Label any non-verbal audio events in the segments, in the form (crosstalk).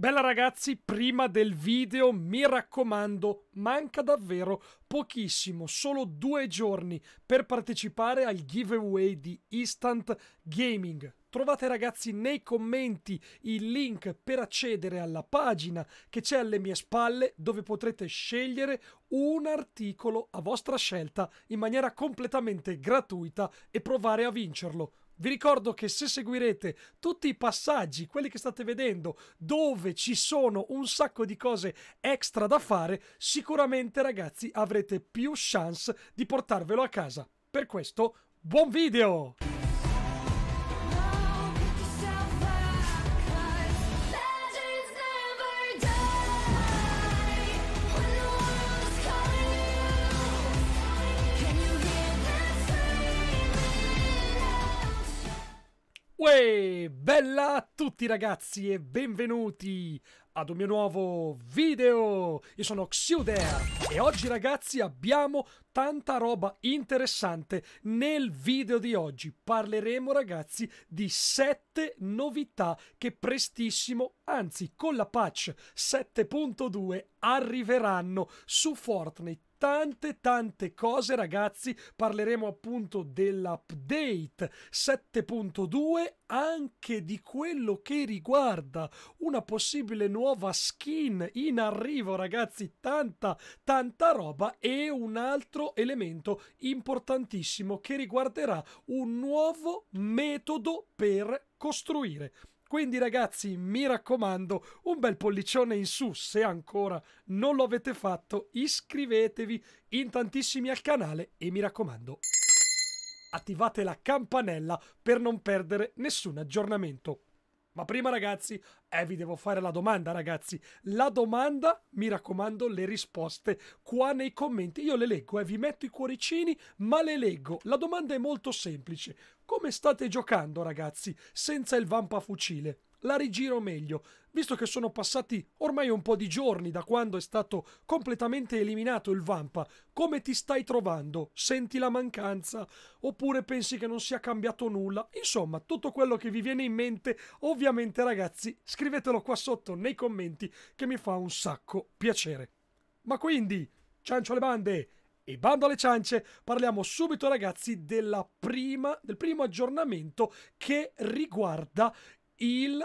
Bella ragazzi, prima del video mi raccomando, manca davvero pochissimo, solo due giorni per partecipare al giveaway di Instant Gaming. Trovate ragazzi nei commenti il link per accedere alla pagina che c'è alle mie spalle dove potrete scegliere un articolo a vostra scelta in maniera completamente gratuita e provare a vincerlo. Vi ricordo che se seguirete tutti i passaggi, quelli che state vedendo, dove ci sono un sacco di cose extra da fare, sicuramente ragazzi avrete più chance di portarvelo a casa. Per questo, buon video! Uè, bella a tutti ragazzi e benvenuti ad un mio nuovo video! Io sono Xiudea e oggi ragazzi abbiamo tanta roba interessante nel video di oggi. Parleremo ragazzi di 7 novità che prestissimo, anzi con la patch 7.2 arriveranno su Fortnite tante tante cose ragazzi parleremo appunto dell'update 7.2 anche di quello che riguarda una possibile nuova skin in arrivo ragazzi tanta tanta roba e un altro elemento importantissimo che riguarderà un nuovo metodo per costruire quindi ragazzi, mi raccomando, un bel pollicione in su se ancora non lo avete fatto, iscrivetevi in tantissimi al canale e mi raccomando, attivate la campanella per non perdere nessun aggiornamento. Ma prima ragazzi, eh, vi devo fare la domanda ragazzi. La domanda, mi raccomando, le risposte qua nei commenti. Io le leggo, eh, vi metto i cuoricini, ma le leggo. La domanda è molto semplice. Come state giocando ragazzi senza il vampafucile? La rigiro meglio visto che sono passati ormai un po' di giorni da quando è stato completamente eliminato il Vampa, come ti stai trovando? Senti la mancanza? Oppure pensi che non sia cambiato nulla? Insomma, tutto quello che vi viene in mente, ovviamente ragazzi, scrivetelo qua sotto nei commenti che mi fa un sacco piacere. Ma quindi, ciancio alle bande! E bando alle ciance, parliamo subito ragazzi prima, del primo aggiornamento che riguarda il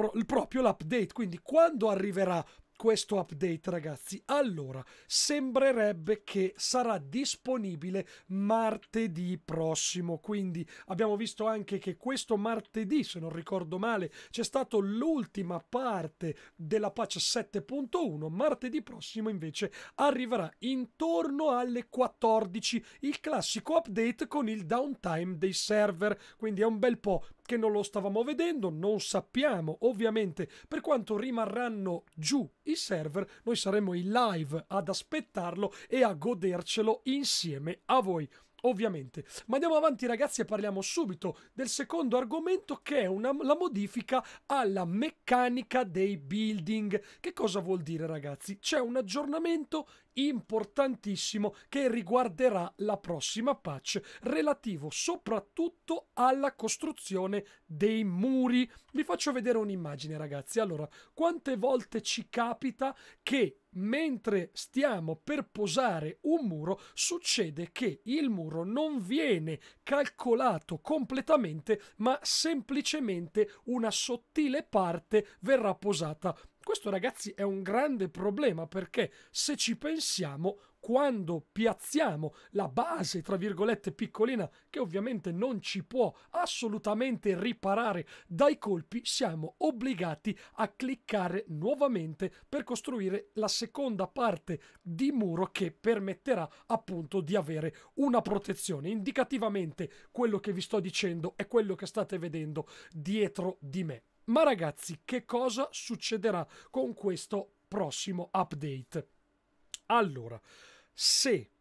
pro- proprio l'update. Quindi quando arriverà questo update ragazzi allora sembrerebbe che sarà disponibile martedì prossimo quindi abbiamo visto anche che questo martedì se non ricordo male c'è stata l'ultima parte della patch 7.1 martedì prossimo invece arriverà intorno alle 14 il classico update con il downtime dei server quindi è un bel po' che non lo stavamo vedendo, non sappiamo. Ovviamente, per quanto rimarranno giù i server, noi saremo in live ad aspettarlo e a godercelo insieme a voi ovviamente. Ma andiamo avanti ragazzi e parliamo subito del secondo argomento che è una, la modifica alla meccanica dei building. Che cosa vuol dire ragazzi? C'è un aggiornamento importantissimo che riguarderà la prossima patch relativo soprattutto alla costruzione dei muri. Vi faccio vedere un'immagine ragazzi. Allora, quante volte ci capita che mentre stiamo per posare un muro succede che il muro non viene calcolato completamente ma semplicemente una sottile parte verrà posata questo ragazzi è un grande problema perché se ci pensiamo, quando piazziamo la base, tra virgolette, piccolina, che ovviamente non ci può assolutamente riparare dai colpi, siamo obbligati a cliccare nuovamente per costruire la seconda parte di muro che permetterà appunto di avere una protezione. Indicativamente quello che vi sto dicendo è quello che state vedendo dietro di me. Ma ragazzi, che cosa succederà con questo prossimo update? Allora, se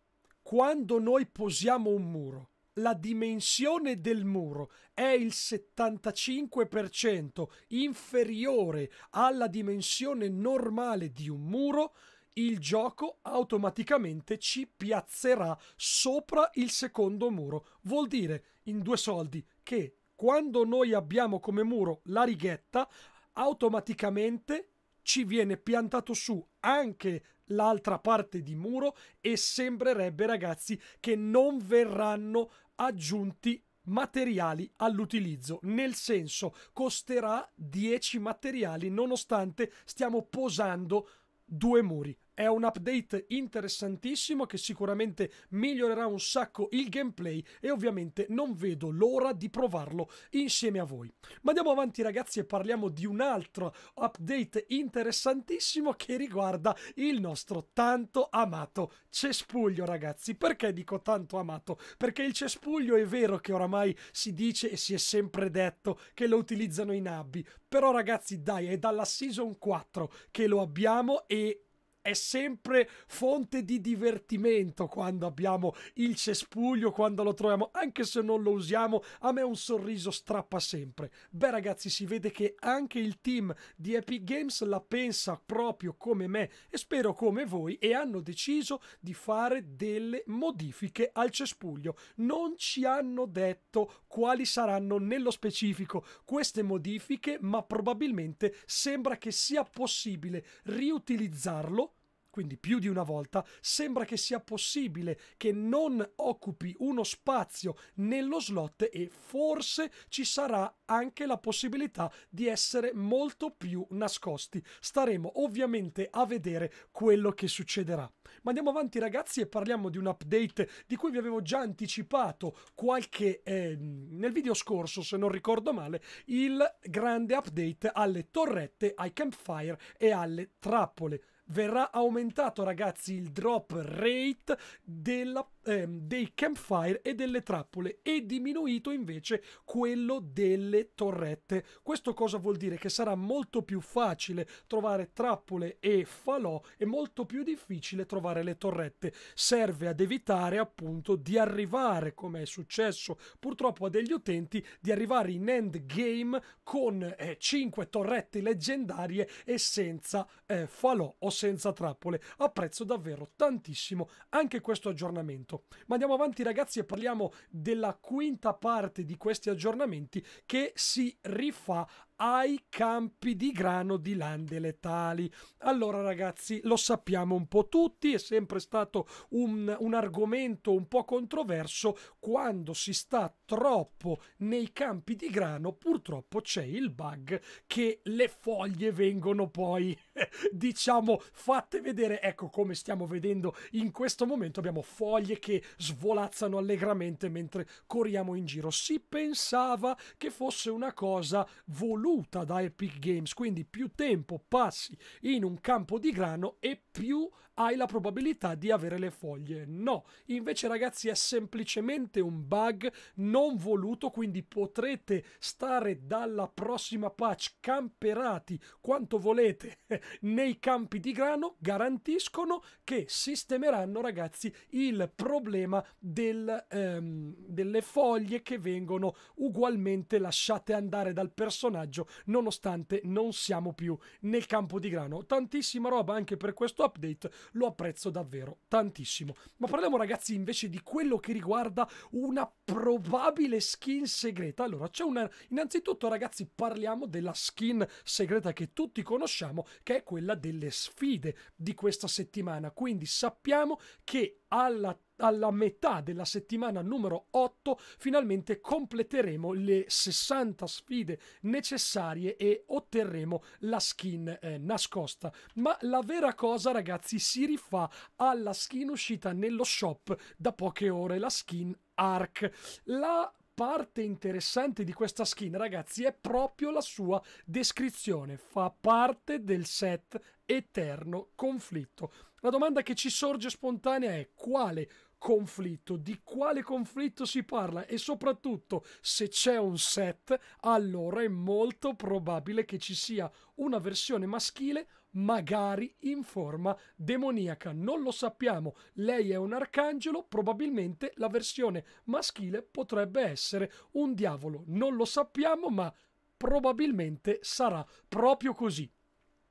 quando noi posiamo un muro, la dimensione del muro è il 75% inferiore alla dimensione normale di un muro, il gioco automaticamente ci piazzerà sopra il secondo muro. Vuol dire, in due soldi, che quando noi abbiamo come muro la righetta, automaticamente ci viene piantato su anche l'altra parte di muro e sembrerebbe ragazzi che non verranno aggiunti materiali all'utilizzo nel senso costerà 10 materiali nonostante stiamo posando due muri è un update interessantissimo che sicuramente migliorerà un sacco il gameplay e ovviamente non vedo l'ora di provarlo insieme a voi. Ma andiamo avanti ragazzi e parliamo di un altro update interessantissimo che riguarda il nostro tanto amato cespuglio ragazzi. Perché dico tanto amato? Perché il cespuglio è vero che oramai si dice e si è sempre detto che lo utilizzano i nabbi, però ragazzi dai è dalla season 4 che lo abbiamo e è sempre fonte di divertimento quando abbiamo il cespuglio, quando lo troviamo, anche se non lo usiamo, a me un sorriso strappa sempre. Beh ragazzi, si vede che anche il team di Epic Games la pensa proprio come me e spero come voi e hanno deciso di fare delle modifiche al cespuglio. Non ci hanno detto quali saranno nello specifico queste modifiche, ma probabilmente sembra che sia possibile riutilizzarlo quindi più di una volta, sembra che sia possibile che non occupi uno spazio nello slot e forse ci sarà anche la possibilità di essere molto più nascosti. Staremo ovviamente a vedere quello che succederà. Ma andiamo avanti ragazzi e parliamo di un update di cui vi avevo già anticipato qualche eh, nel video scorso, se non ricordo male, il grande update alle torrette, ai campfire e alle trappole verrà aumentato ragazzi il drop rate della ehm, dei campfire e delle trappole e diminuito invece quello delle torrette. Questo cosa vuol dire? Che sarà molto più facile trovare trappole e falò e molto più difficile trovare le torrette. Serve ad evitare appunto di arrivare, come è successo purtroppo a degli utenti, di arrivare in endgame con eh, 5 torrette leggendarie e senza eh, falò o senza trappole Apprezzo davvero tantissimo anche questo aggiornamento gioco. Certo. Ma andiamo avanti ragazzi e parliamo della quinta parte di questi aggiornamenti che si rifà ai campi di grano di lande letali. Allora ragazzi, lo sappiamo un po' tutti, è sempre stato un, un argomento un po' controverso quando si sta purtroppo nei campi di grano purtroppo c'è il bug che le foglie vengono poi (laughs) diciamo fatte vedere ecco come stiamo vedendo in questo momento abbiamo foglie che svolazzano allegramente mentre corriamo in giro si pensava che fosse una cosa voluta da Epic Games quindi più tempo passi in un campo di grano e più hai la probabilità di avere le foglie no invece ragazzi è semplicemente un bug non voluto, quindi potrete stare dalla prossima patch camperati quanto volete (laughs) nei campi di grano, garantiscono che sistemeranno ragazzi il problema del, ehm, delle foglie che vengono ugualmente lasciate andare dal personaggio nonostante non siamo più nel campo di grano. Tantissima roba anche per questo update, lo apprezzo davvero tantissimo. Ma parliamo ragazzi invece di quello che riguarda una probabile probabile skin segreta. Allora, c'è una... Innanzitutto, ragazzi, parliamo della skin segreta che tutti conosciamo, che è quella delle sfide di questa settimana. Quindi sappiamo che alla alla metà della settimana numero 8 finalmente completeremo le 60 sfide necessarie e otterremo la skin eh, nascosta. Ma la vera cosa ragazzi si rifà alla skin uscita nello shop da poche ore, la skin Arc. La parte interessante di questa skin, ragazzi, è proprio la sua descrizione. Fa parte del set Eterno Conflitto. La domanda che ci sorge spontanea è quale conflitto, di quale conflitto si parla e soprattutto se c'è un set, allora è molto probabile che ci sia una versione maschile magari in forma demoniaca. Non lo sappiamo. Lei è un arcangelo, probabilmente la versione maschile potrebbe essere un diavolo. Non lo sappiamo, ma probabilmente sarà proprio così.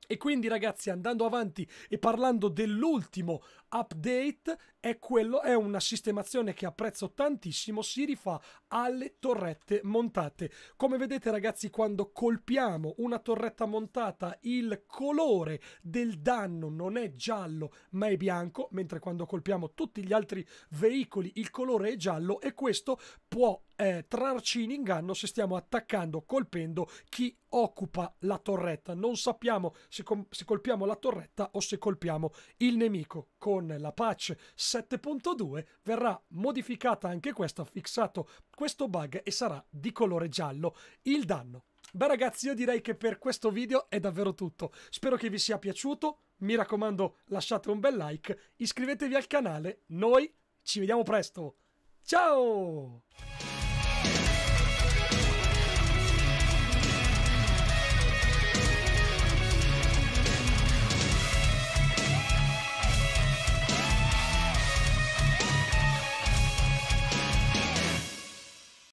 E quindi ragazzi andando avanti e parlando dell'ultimo update è, quello, è una sistemazione che apprezzo tantissimo, si rifà alle torrette montate. Come vedete ragazzi quando colpiamo una torretta montata il colore del danno non è giallo ma è bianco, mentre quando colpiamo tutti gli altri veicoli il colore è giallo e questo può eh, trarci in inganno se stiamo attaccando, colpendo chi occupa la torretta. Non sappiamo se, se colpiamo la torretta o se colpiamo il nemico con con la patch 7.2 verrà modificata anche questa, fissato questo bug e sarà di colore giallo il danno. Beh ragazzi, io direi che per questo video è davvero tutto. Spero che vi sia piaciuto, mi raccomando lasciate un bel like, iscrivetevi al canale, noi ci vediamo presto. Ciao!